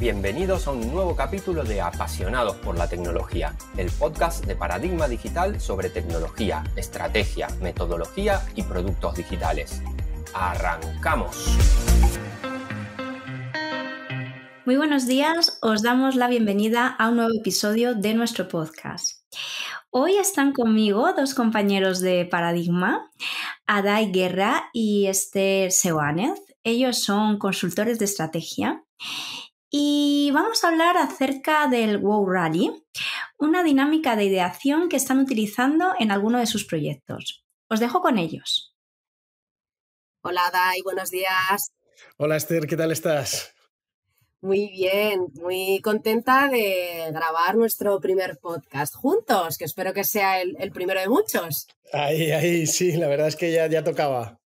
Bienvenidos a un nuevo capítulo de Apasionados por la Tecnología, el podcast de Paradigma Digital sobre tecnología, estrategia, metodología y productos digitales. ¡Arrancamos! Muy buenos días, os damos la bienvenida a un nuevo episodio de nuestro podcast. Hoy están conmigo dos compañeros de Paradigma, Adai Guerra y Esther Seoanez. Ellos son consultores de estrategia y vamos a hablar acerca del WOW Rally, una dinámica de ideación que están utilizando en alguno de sus proyectos. Os dejo con ellos. Hola, Dai, buenos días. Hola, Esther, ¿qué tal estás? Muy bien, muy contenta de grabar nuestro primer podcast juntos, que espero que sea el, primero de muchos. Ahí, ahí, sí, la verdad es que ya, ya tocaba.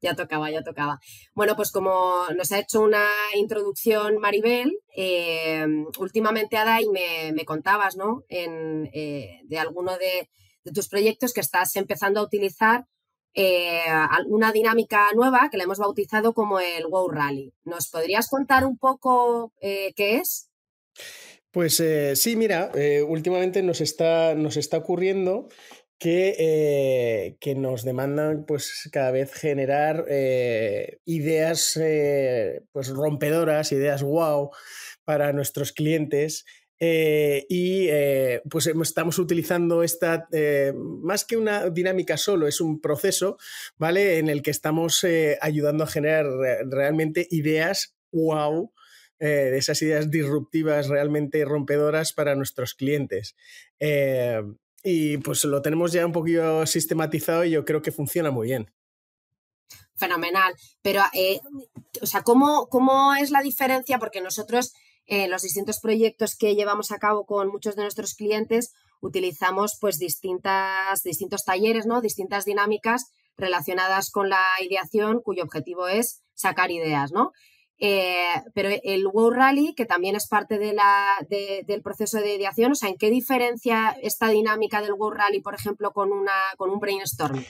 Ya tocaba, ya tocaba. Bueno, pues como nos ha hecho una introducción Maribel, em, últimamente Adai me, me contabas, ¿no? En, eh, de alguno de, tus proyectos que estás empezando a utilizar eh, una dinámica nueva que la hemos bautizado como el Wow Rally. ¿Nos podrías contar un poco eh, qué es? Pues sí, mira, últimamente nos está, nos está ocurriendo eh, que, nos demandan pues cada vez generar eh, ideas eh, pues rompedoras, ideas wow para nuestros clientes. y pues em, estamos utilizando esta, más que una dinámica solo, es un proceso, ¿vale? En el que estamos ayudando a generar realmente ideas wow de esas ideas disruptivas realmente rompedoras para nuestros clientes y pues lo tenemos ya un poquito sistematizado y yo creo que funciona muy bien. Fenomenal. Pero, eh, o sea, ¿cómo, es la diferencia? Porque nosotros, en eh, los distintos proyectos que llevamos a cabo con muchos de nuestros clientes, utilizamos pues distintas, distintos talleres, ¿no? Distintas dinámicas relacionadas con la ideación, cuyo objetivo es sacar ideas, ¿no? Eh, pero el WoW Rally, que también es parte de la, del proceso de ideación, o sea, ¿en qué diferencia esta dinámica del WoW Rally, por ejemplo, con, una, con un brainstorming?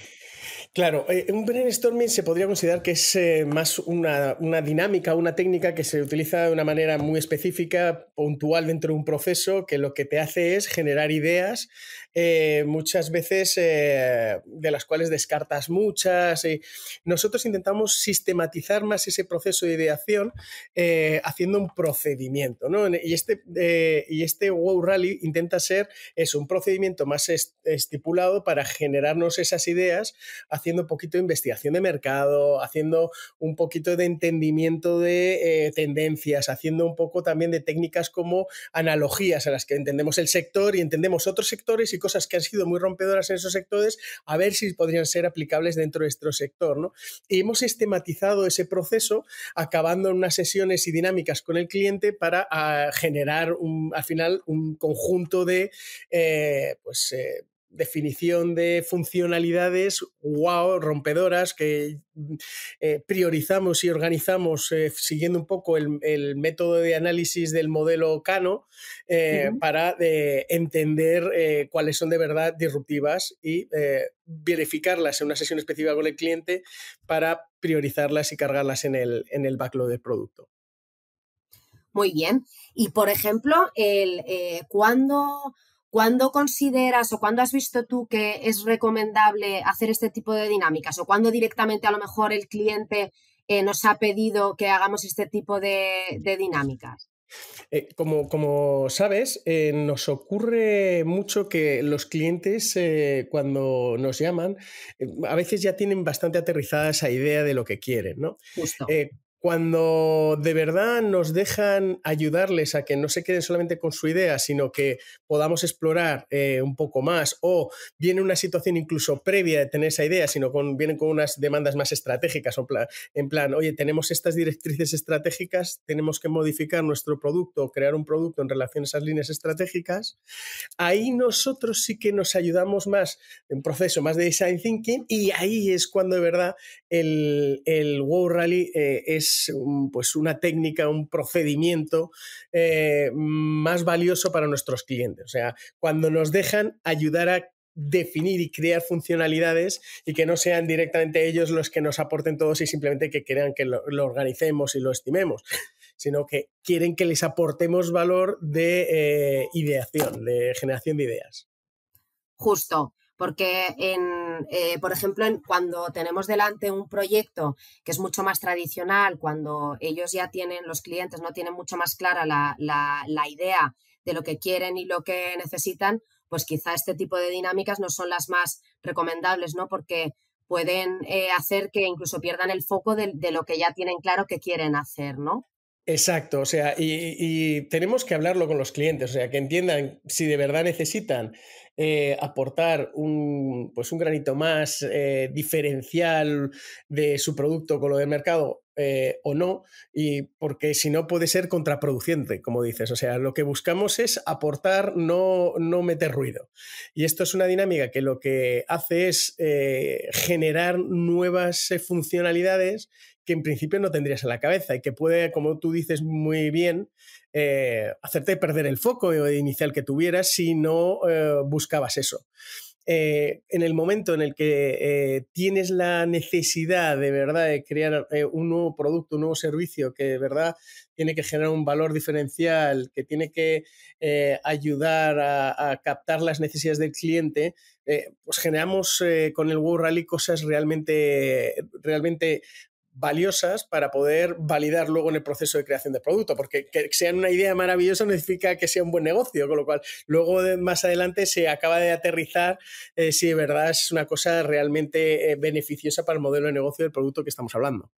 Claro, eh, un brainstorming se podría considerar que es eh, más una, una, dinámica, una técnica que se utiliza de una manera muy específica, puntual dentro de un proceso, que lo que te hace es generar ideas eh, muchas veces eh, de las cuales descartas muchas. Y nosotros intentamos sistematizar más ese proceso de ideación eh, haciendo un procedimiento. Y, este, y este Wow Rally intenta ser es un procedimiento más estipulado para generarnos esas ideas haciendo un poquito de investigación de mercado, haciendo un poquito de entendimiento de tendencias, haciendo un poco también de técnicas como analogías a las que entendemos el sector y entendemos otros sectores cosas que han sido muy rompedoras en esos sectores, a ver si podrían ser aplicables dentro de nuestro sector. ¿no? Y hemos sistematizado ese proceso acabando en unas sesiones y dinámicas con el cliente para ah, generar al final un conjunto de eh, pues, eh, definición de funcionalidades wow, rompedoras que mm, eh, priorizamos y organizamos eh, siguiendo un poco el, método de análisis del modelo Cano eh, para entender cuáles son de verdad disruptivas y verificarlas en una sesión específica con el cliente para priorizarlas y cargarlas en el, en el backlog del producto. Muy bien. Y por ejemplo, el cuando ¿Cuándo consideras o cuándo has visto tú que es recomendable hacer este tipo de dinámicas? ¿O cuándo directamente a lo mejor el cliente eh, nos ha pedido que hagamos este tipo de, dinámicas? Eh, como, como, sabes, eh, nos ocurre mucho que los clientes cuando nos llaman, a veces ya tienen bastante aterrizada esa idea de lo que quieren, ¿no? Justo cuando de verdad nos dejan ayudarles a que no se queden solamente con su idea, sino que podamos explorar eh, un poco más, o viene una situación incluso previa de tener esa idea, sino que vienen con unas demandas más estratégicas, o en plan, oye, tenemos estas directrices estratégicas, tenemos que modificar nuestro producto, o crear un producto en relación a esas líneas estratégicas, ahí nosotros sí que nos ayudamos más en proceso más de design thinking, y ahí es cuando de verdad el, el WoW Rally eh, es pues una técnica, un procedimiento eh, más valioso para nuestros clientes. O sea, cuando nos dejan ayudar a definir y crear funcionalidades y que no sean directamente ellos los que nos aporten todos y simplemente que crean que lo, organicemos y lo estimemos, sino que quieren que les aportemos valor de eh, ideación, de generación de ideas. Justo porque, eh, por ejemplo, cuando tenemos delante un proyecto que es mucho más tradicional, cuando ellos ya tienen, los clientes no tienen mucho más clara la, idea de lo que quieren y lo que necesitan, pues quizá este tipo de dinámicas no son las más recomendables, ¿no? Porque pueden eh, hacer que incluso pierdan el foco de, lo que ya tienen claro que quieren hacer, ¿no? Exacto, o sea, y, y tenemos que hablarlo con los clientes, o sea, que entiendan si de verdad necesitan eh, aportar un, pues un granito más eh, diferencial de su producto con lo del mercado eh, o no, y porque si no puede ser contraproducente, como dices. O sea, lo que buscamos es aportar, no, no meter ruido. Y esto es una dinámica que lo que hace es generar nuevas funcionalidades que en principio no tendrías en la cabeza y que puede, como tú dices muy bien, eh, hacerte perder el foco inicial que tuvieras si no eh, buscabas eso. Eh, en el momento en el que tienes la necesidad de verdad de crear un nuevo producto, un nuevo servicio que de verdad tiene que generar un valor diferencial, que tiene que ayudar a, captar las necesidades del cliente, pues generamos con el world Rally cosas realmente, realmente valiosas para poder validar luego en el proceso de creación de producto, porque que sean una idea maravillosa no significa que sea un buen negocio, con lo cual luego más adelante se acaba de aterrizar eh, si de verdad es una cosa realmente eh, beneficiosa para el modelo de negocio del producto que estamos hablando.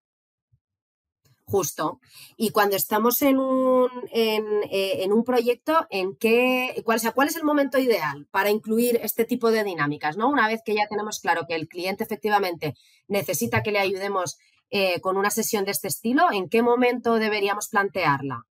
Justo. Y cuando estamos en un, eh, un proyecto, ¿en qué, cuál, cuál, es el momento ideal para incluir este tipo de dinámicas? ¿no? Una vez que ya tenemos claro que el cliente efectivamente necesita que le ayudemos eh, con una sesión de este estilo? ¿En qué momento deberíamos plantearla?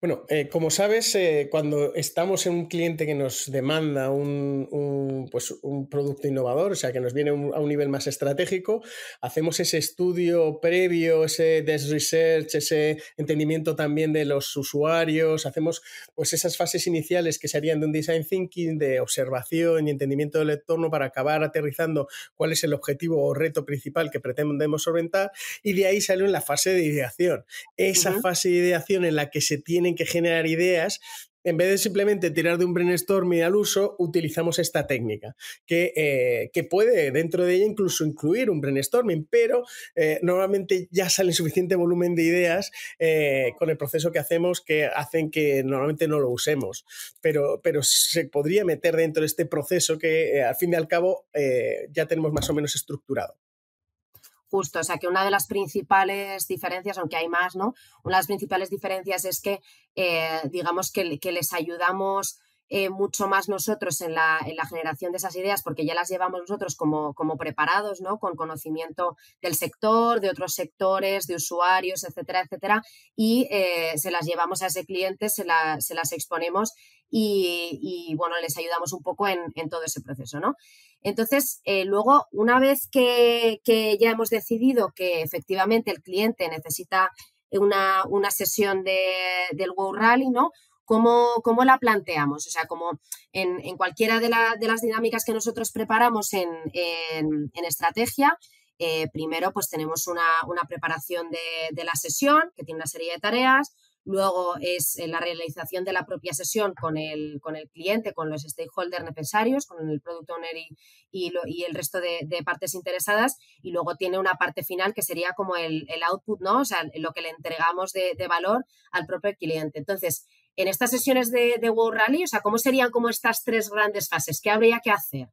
Bueno, eh, como sabes, eh, cuando estamos en un cliente que nos demanda un, pues un producto innovador, o sea, que nos viene a un nivel más estratégico, hacemos ese estudio previo, ese desk research, ese entendimiento también de los usuarios, hacemos pues esas fases iniciales que serían de un design thinking, de observación y entendimiento del entorno para acabar aterrizando cuál es el objetivo o reto principal que pretendemos solventar y de ahí salió en la fase de ideación. Esa fase de ideación en la que se tienen que generar ideas en vez de simplemente tirar de un brainstorming al uso, utilizamos esta técnica, que, eh, puede dentro de ella incluso incluir un brainstorming, pero eh, normalmente ya sale suficiente volumen de ideas eh, con el proceso que hacemos que hacen que normalmente no lo usemos, pero, pero se podría meter dentro de este proceso que al fin y al cabo ya tenemos más o menos estructurado. Justo, o sea que una de las principales diferencias, aunque hay más, ¿no? Una de las principales diferencias es que, eh, digamos, que, que les ayudamos eh, mucho más nosotros en la, en la, generación de esas ideas, porque ya las llevamos nosotros como, como preparados, ¿no? Con conocimiento del sector, de otros sectores, de usuarios, etcétera, etcétera, y eh, se las llevamos a ese cliente, se, las exponemos y, bueno, les ayudamos un poco en, todo ese proceso, ¿no? Entonces, eh, luego, una vez que, ya hemos decidido que efectivamente el cliente necesita una, sesión de, del Wow Rally, ¿no? ¿Cómo, la planteamos? O sea, como en, cualquiera de, las dinámicas que nosotros preparamos en, estrategia, eh, primero pues tenemos una, preparación de, la sesión que tiene una serie de tareas, luego es eh, la realización de la propia sesión con el, con el cliente, con los stakeholders necesarios, con el product owner y, y, el resto de, partes interesadas, y luego tiene una parte final que sería como el, el output, ¿no? O sea, lo que le entregamos de valor al propio cliente. Entonces, en estas sesiones de, World Rally, o sea, ¿cómo serían como estas tres grandes fases? ¿Qué habría que hacer?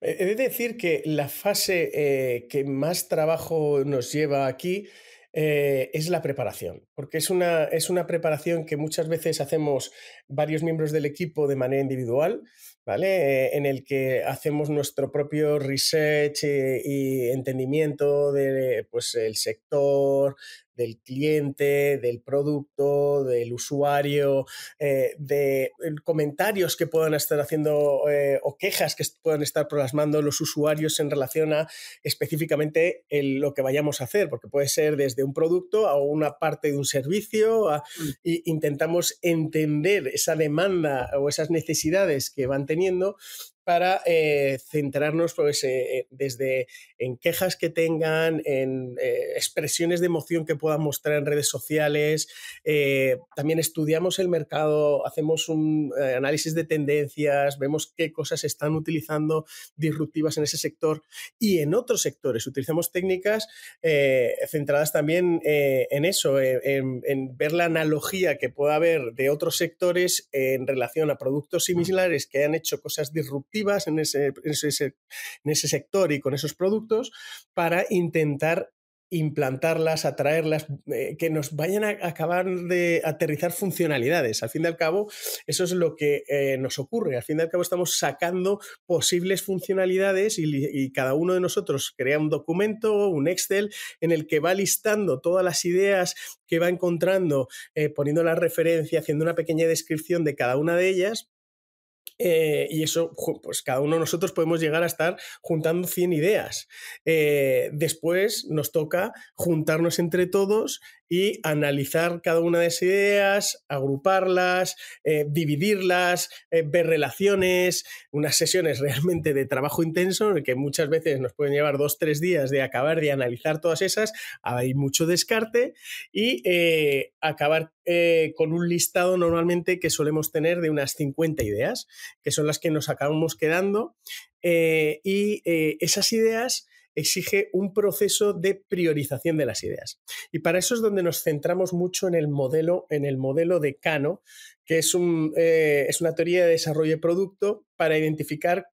He de decir que la fase eh, que más trabajo nos lleva aquí eh, es la preparación, porque es una, es una preparación que muchas veces hacemos varios miembros del equipo de manera individual, ¿vale? Eh, en el que hacemos nuestro propio research y, entendimiento de pues, sector, del cliente, del producto, del usuario, eh, de eh, comentarios que puedan estar haciendo eh, o quejas que puedan estar plasmando los usuarios en relación a específicamente lo que vayamos a hacer, porque puede ser desde un producto a una parte de un servicio, e intentamos entender esa demanda o esas necesidades que van teniendo para eh, centrarnos pues, eh, eh, desde en quejas que tengan, en expresiones de emoción que puedan mostrar en redes sociales. también estudiamos el mercado, hacemos un análisis de tendencias, vemos qué cosas están utilizando disruptivas en ese sector y en otros sectores. Utilizamos técnicas centradas también en eso, en, ver la analogía que pueda haber de otros sectores en relación a productos similares que han hecho cosas disruptivas en ese, sector y con esos productos para intentar implantarlas, atraerlas, eh, que nos vayan a acabar de aterrizar funcionalidades. Al fin y al cabo, eso es lo que eh, nos ocurre. Al fin y al cabo, estamos sacando posibles funcionalidades y, cada uno de nosotros crea un documento, un Excel, en el que va listando todas las ideas que va encontrando, eh, poniendo la referencia, haciendo una pequeña descripción de cada una de ellas eh, y eso, pues cada uno de nosotros podemos llegar a estar juntando 100 ideas. Eh, después nos toca juntarnos entre todos y analizar cada una de esas ideas, agruparlas, eh, dividirlas, eh, ver relaciones, unas sesiones realmente de trabajo intenso que muchas veces nos pueden llevar dos, tres días de acabar de analizar todas esas, hay mucho descarte y eh, acabar con un listado normalmente que solemos tener de unas 50 ideas, que son las que nos acabamos quedando y esas ideas exige un proceso de priorización de las ideas. Y para eso es donde nos centramos mucho en el modelo, en el modelo de Cano, que es, eh, es una teoría de desarrollo de producto para identificar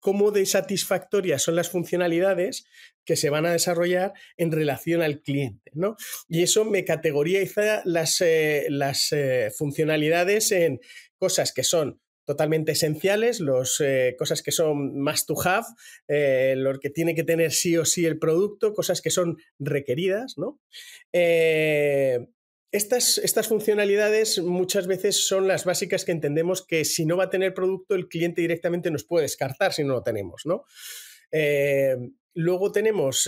cómo de satisfactorias son las funcionalidades que se van a desarrollar en relación al cliente. ¿no? Y eso me categoriza las, eh, las eh, funcionalidades en cosas que son totalmente esenciales, las eh, cosas que son más to have, eh, lo que tiene que tener sí o sí el producto, cosas que son requeridas, ¿no? Eh, estas, estas, funcionalidades muchas veces son las básicas que entendemos que si no va a tener producto, el cliente directamente nos puede descartar si no lo tenemos, ¿no? luego tenemos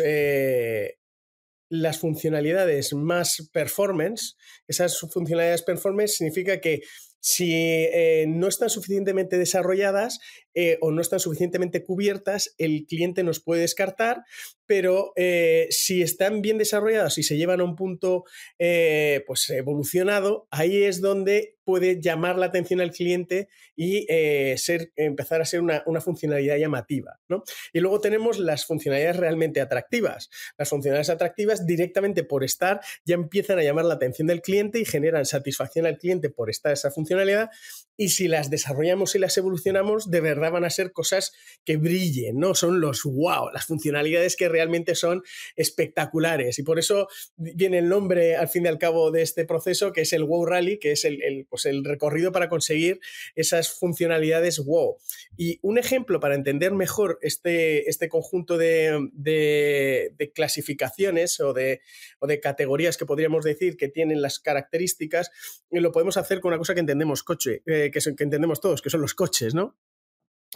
las funcionalidades más performance. Esas funcionalidades performance significa que si eh, no están suficientemente desarrolladas eh, o no están suficientemente cubiertas, el cliente nos puede descartar, pero eh, si están bien desarrolladas y se llevan a un punto eh, pues evolucionado, ahí es donde puede llamar la atención al cliente y ser, empezar a ser una, funcionalidad llamativa. Y luego tenemos las funcionalidades realmente atractivas. Las funcionalidades atractivas directamente por estar ya empiezan a llamar la atención del cliente y generan satisfacción al cliente por estar esa funcionalidad y si las desarrollamos y las evolucionamos, de verdad van a ser cosas que brillen, ¿no? Son los wow, las funcionalidades que realmente son espectaculares. Y por eso viene el nombre, al fin y al cabo, de este proceso, que es el Wow Rally, que es el, el, pues el recorrido para conseguir esas funcionalidades wow. Y un ejemplo para entender mejor este, este conjunto de, de, clasificaciones o de, o de categorías que podríamos decir que tienen las características, lo podemos hacer con una cosa que entendemos, coche. Eh, que, entendemos todos, que son los coches, ¿no?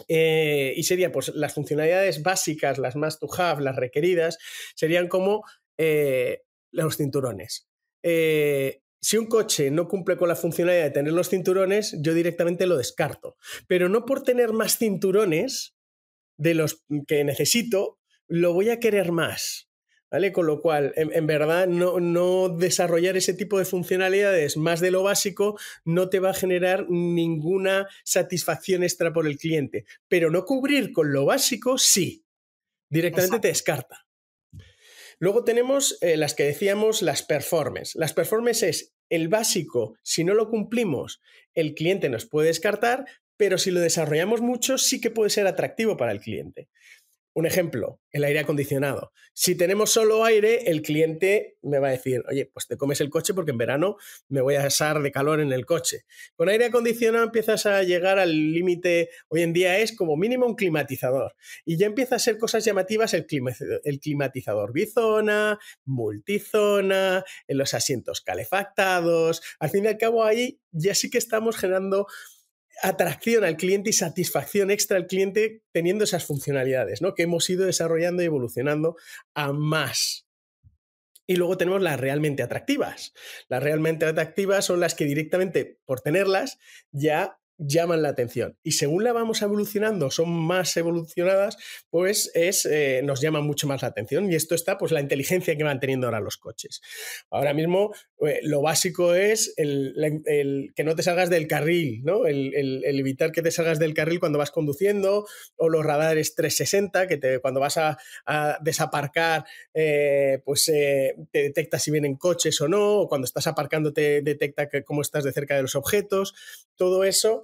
Eh, y sería, pues, las funcionalidades básicas, las más to have, las requeridas, serían como eh, los cinturones. Eh, si un coche no cumple con la funcionalidad de tener los cinturones, yo directamente lo descarto. Pero no por tener más cinturones de los que necesito, lo voy a querer más. ¿Vale? Con lo cual, en, verdad, no, desarrollar ese tipo de funcionalidades más de lo básico no te va a generar ninguna satisfacción extra por el cliente. Pero no cubrir con lo básico, sí. Directamente te descarta. Luego tenemos eh, las que decíamos, las performance. Las performances es el básico, si no lo cumplimos, el cliente nos puede descartar, pero si lo desarrollamos mucho, sí que puede ser atractivo para el cliente. Un ejemplo, el aire acondicionado. Si tenemos solo aire, el cliente me va a decir, oye, pues te comes el coche porque en verano me voy a asar de calor en el coche. Con aire acondicionado empiezas a llegar al límite, hoy en día es como mínimo un climatizador. Y ya empieza a ser cosas llamativas el, el climatizador bizona, multizona, en los asientos calefactados. Al fin y al cabo ahí ya sí que estamos generando atracción al cliente y satisfacción extra al cliente teniendo esas funcionalidades, ¿no? Que hemos ido desarrollando y evolucionando a más. Y luego tenemos las realmente atractivas. Las realmente atractivas son las que directamente, por tenerlas, ya llaman la atención. Y según la vamos evolucionando, son más evolucionadas, pues es, eh, nos llama mucho más la atención. Y esto está, pues, la inteligencia que van teniendo ahora los coches. Ahora mismo, eh, lo básico es el, que no te salgas del carril, El, evitar que te salgas del carril cuando vas conduciendo, o los radares 360, que cuando vas a, desaparcar, eh, pues te detecta si vienen coches o no, o cuando estás aparcando te detecta que, cómo estás de cerca de los objetos. Todo eso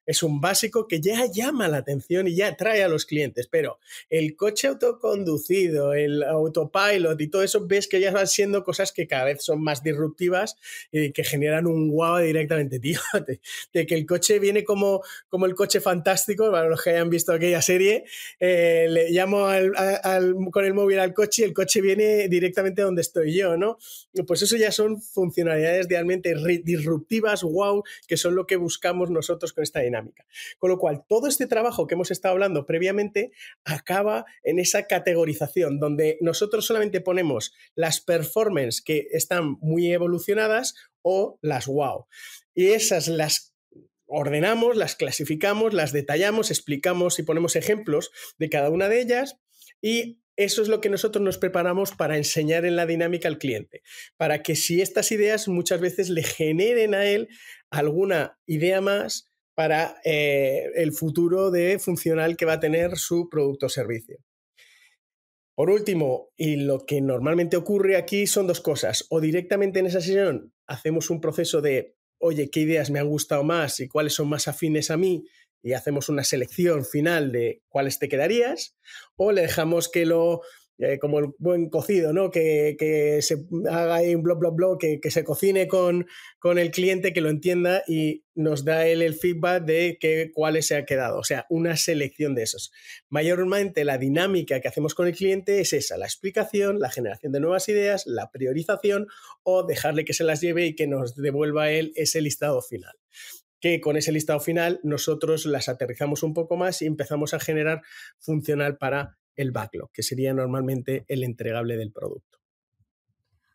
es un básico que ya llama la atención y ya atrae a los clientes, pero el coche autoconducido, el autopilot y todo eso, ves que ya van siendo cosas que cada vez son más disruptivas y que generan un wow directamente, tío, de, que el coche viene como, como el coche fantástico, para los que hayan visto aquella serie, eh, le llamo con el móvil al coche y el coche viene directamente donde estoy yo, ¿no? Pues eso ya son funcionalidades realmente disruptivas, wow, que son lo que buscamos nosotros con esta con lo cual, todo este trabajo que hemos estado hablando previamente acaba en esa categorización donde nosotros solamente ponemos las performance que están muy evolucionadas o las wow. Y esas las ordenamos, las clasificamos, las detallamos, explicamos y ponemos ejemplos de cada una de ellas y eso es lo que nosotros nos preparamos para enseñar en la dinámica al cliente, para que si estas ideas muchas veces le generen a él alguna idea más para eh, el futuro de funcional que va a tener su producto o servicio. Por último, y lo que normalmente ocurre aquí son dos cosas. O directamente en esa sesión hacemos un proceso de, oye, ¿qué ideas me han gustado más y cuáles son más afines a mí? Y hacemos una selección final de cuáles te quedarías. O le dejamos que lo eh, como el buen cocido, ¿no? Que, se haga un blog, blog, blog, que, se cocine con, el cliente, que lo entienda y nos da él el feedback de cuáles se ha quedado. O sea, una selección de esos. Mayormente la dinámica que hacemos con el cliente es esa, la explicación, la generación de nuevas ideas, la priorización o dejarle que se las lleve y que nos devuelva él ese listado final que con ese listado final nosotros las aterrizamos un poco más y empezamos a generar funcional para el backlog, que sería normalmente el entregable del producto.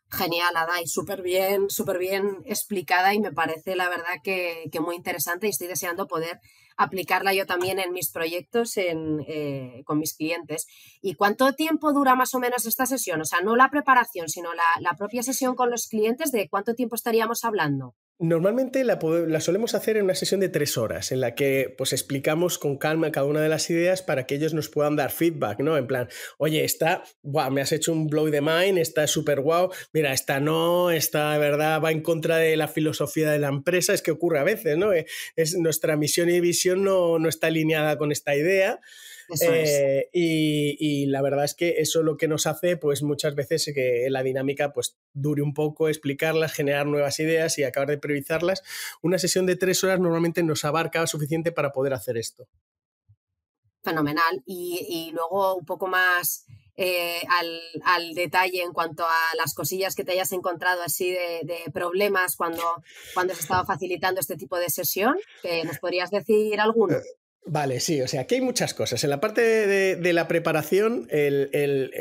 Genial, Adai, súper bien, súper bien explicada y me parece la verdad que, muy interesante y estoy deseando poder aplicarla yo también en mis proyectos en, eh, con mis clientes. ¿Y cuánto tiempo dura más o menos esta sesión? O sea, no la preparación, sino la propia sesión con los clientes, ¿de cuánto tiempo estaríamos hablando? Normalmente la, la, solemos hacer en una sesión de tres horas, en la que pues explicamos con calma cada una de las ideas para que ellos nos puedan dar feedback, ¿no? En plan, oye, esta, wow, me has hecho un blow de mind, está súper guau, wow, mira, esta no, esta de verdad va en contra de la filosofía de la empresa, es que ocurre a veces, ¿no? Eh, es, nuestra misión y visión no, no está alineada con esta idea. Eh, y, la verdad es que eso lo que nos hace, pues muchas veces que la dinámica pues dure un poco, explicarlas, generar nuevas ideas y acabar de priorizarlas. Una sesión de tres horas normalmente nos abarca suficiente para poder hacer esto. Fenomenal. Y, luego un poco más eh, al, detalle en cuanto a las cosillas que te hayas encontrado así de, problemas cuando, cuando se estaba facilitando este tipo de sesión, que nos podrías decir eh, alguno Vale, sí, o sea, aquí hay muchas cosas. En la parte de, la preparación, el, el,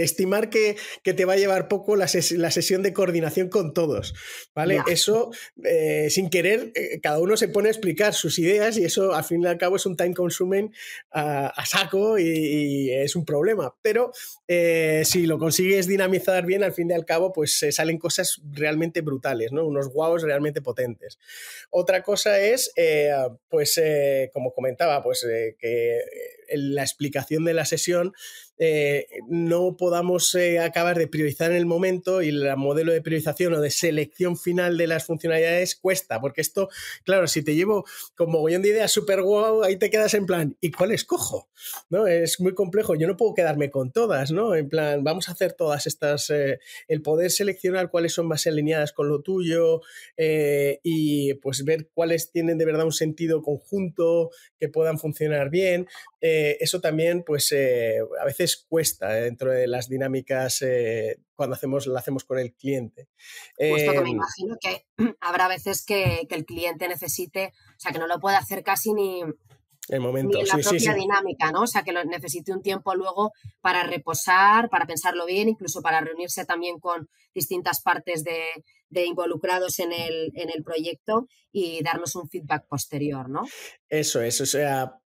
estimar que, te va a llevar poco la, sesión de coordinación con todos, ¿vale? Eso, eh, sin querer, eh, cada uno se pone a explicar sus ideas y eso, al fin y al cabo, es un time consuming a, saco y, es un problema. Pero eh, si lo consigues dinamizar bien, al fin y al cabo, pues salen cosas realmente brutales, ¿no? Unos guavos realmente potentes. Otra cosa es, pues, como comentaba, comentaba, pues eh, que que eh, la explicación de la sesión eh, no podamos eh, acabar de priorizar en el momento y el modelo de priorización o de selección final de las funcionalidades cuesta, porque esto, claro, si te llevo con mogollón de ideas súper guau, ahí te quedas en plan, ¿y cuál escojo? ¿No? Es muy complejo, yo no puedo quedarme con todas, ¿no? En plan, vamos a hacer todas estas, eh, el poder seleccionar cuáles son más alineadas con lo tuyo y pues ver cuáles tienen de verdad un sentido conjunto, que puedan funcionar bien, eso también pues a veces cuesta eh, dentro de las dinámicas eh, cuando hacemos, la hacemos con el cliente. Puesto que me em, imagino que habrá veces que, el cliente necesite, o sea, que no lo puede hacer casi ni, momento. en la propia dinámica, ¿no? O sea, que necesite un tiempo luego para reposar, para pensarlo bien, incluso para reunirse también con distintas partes de, involucrados en el, en el proyecto y darnos un feedback posterior, ¿no? Eso es, o sea,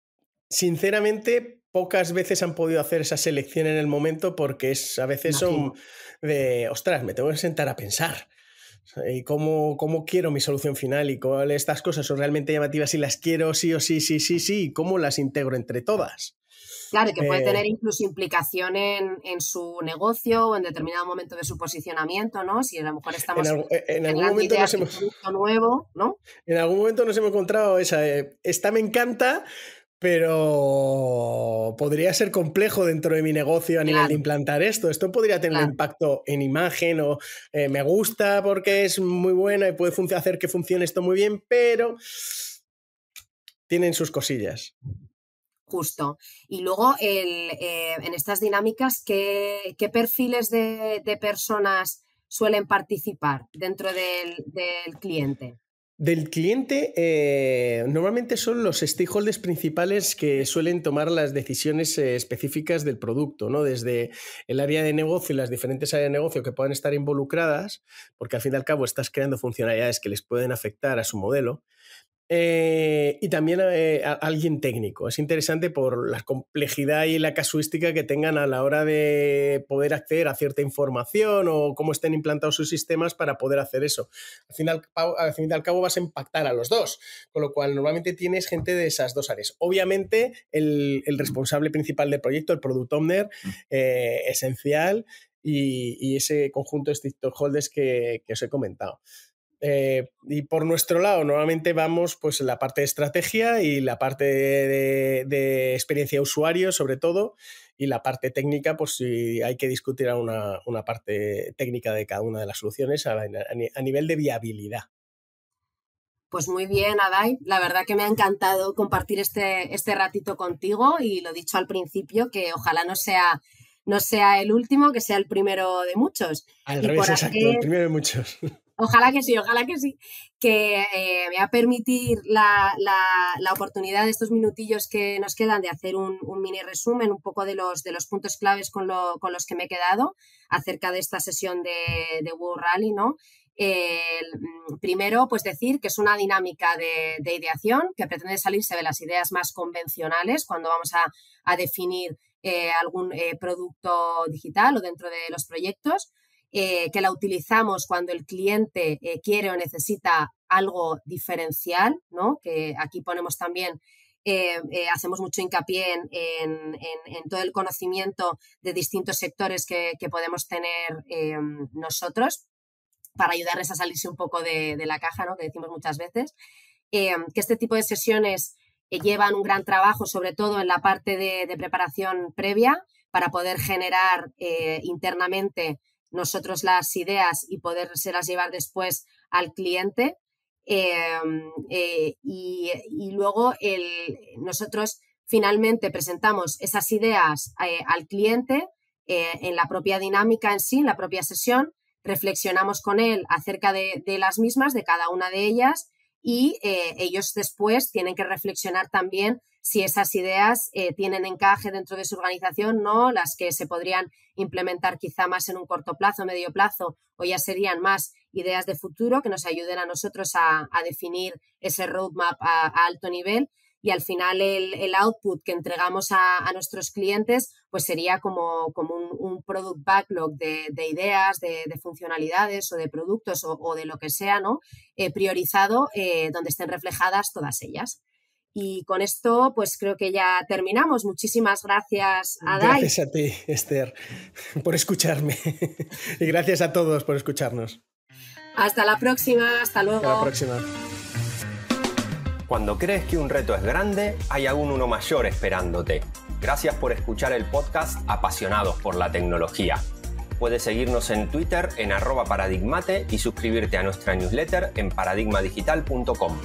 sinceramente pocas veces han podido hacer esa selección en el momento porque es, a veces son de, ostras, me tengo que sentar a pensar. ¿Y cómo, cómo quiero mi solución final? ¿Y cuáles estas cosas son realmente llamativas y las quiero sí o sí, sí, sí, sí? ¿Y cómo las integro entre todas? Claro, que puede eh, tener incluso implicación en, su negocio o en determinado momento de su posicionamiento, ¿no? Si a lo mejor estamos en, eh, algún momento nos nuevo, ¿no? En algún momento nos hemos encontrado esa, eh, esta me encanta, pero podría ser complejo dentro de mi negocio a nivel de implantar esto. Esto podría tener un impacto en imagen o eh, me gusta porque es muy buena y puede hacer que funcione esto muy bien, pero tienen sus cosillas. Justo. Y luego eh, en estas dinámicas, ¿qué, perfiles de, personas suelen participar dentro del cliente? Del cliente, eh, normalmente son los stakeholders principales que suelen tomar las decisiones eh, específicas del producto, ¿no? Desde el área de negocio y las diferentes áreas de negocio que puedan estar involucradas, porque al fin y al cabo estás creando funcionalidades que les pueden afectar a su modelo, eh, y también eh, a alguien técnico. Es interesante por la complejidad y la casuística que tengan a la hora de poder acceder a cierta información o cómo estén implantados sus sistemas para poder hacer eso. Al fin y al, cabo vas a impactar a los dos, con lo cual normalmente tienes gente de esas dos áreas. Obviamente el, responsable principal del proyecto, el product owner, mm. eh, esencial y, ese conjunto de stakeholders que os he comentado. Eh, y por nuestro lado, normalmente vamos pues en la parte de estrategia y la parte de, experiencia de usuario, sobre todo, y la parte técnica, pues si hay que discutir una, una parte técnica de cada una de las soluciones a, nivel de viabilidad. Pues muy bien, Adai. La verdad que me ha encantado compartir este, este ratito contigo y lo dicho al principio, que ojalá no sea no sea el último, que sea el primero de muchos. Al revés, exacto, el primero de muchos ojalá que sí, ojalá que sí, que eh, me va a permitir la, oportunidad de estos minutillos que nos quedan de hacer un, mini resumen un poco de los, de los puntos claves con, los que me he quedado acerca de esta sesión de, de World Rally, ¿no? Mm, primero, pues decir que es una dinámica de, ideación que pretende salirse de las ideas más convencionales cuando vamos a, definir eh, algún eh, producto digital o dentro de los proyectos eh, que la utilizamos cuando el cliente eh, quiere o necesita algo diferencial, ¿no? Que aquí ponemos también eh, hacemos mucho hincapié en, todo el conocimiento de distintos sectores que, podemos tener nosotros para ayudarles a salirse un poco de, la caja, que decimos muchas veces, que este tipo de sesiones llevan un gran trabajo, sobre todo en la parte de preparación previa, para poder generar internamente nosotros las ideas y poder las llevar después al cliente. Em, eh, y, luego nosotros finalmente presentamos esas ideas eh, al cliente eh, en la propia dinámica en sí, en la propia sesión, reflexionamos con él acerca de las mismas, de cada una de ellas, y eh, ellos después tienen que reflexionar también si esas ideas eh, tienen encaje dentro de su organización, no las que se podrían implementar quizá más en un corto plazo, medio plazo, o ya serían más ideas de futuro que nos ayuden a nosotros a, definir ese roadmap a alto nivel y al final el, output que entregamos a, nuestros clientes pues sería como, como un, un, product backlog de, ideas, de, funcionalidades o de productos o, de lo que sea, ¿no? Eh, priorizado eh, donde estén reflejadas todas ellas. Y con esto, pues creo que ya terminamos. Muchísimas gracias, Dani. Gracias a ti, Esther, por escucharme. y gracias a todos por escucharnos. Hasta la próxima, hasta luego. Hasta la próxima. Cuando crees que un reto es grande, hay aún uno mayor esperándote. Gracias por escuchar el podcast Apasionados por la Tecnología. Puedes seguirnos en Twitter en arroba paradigmate y suscribirte a nuestra newsletter en paradigmadigital.com.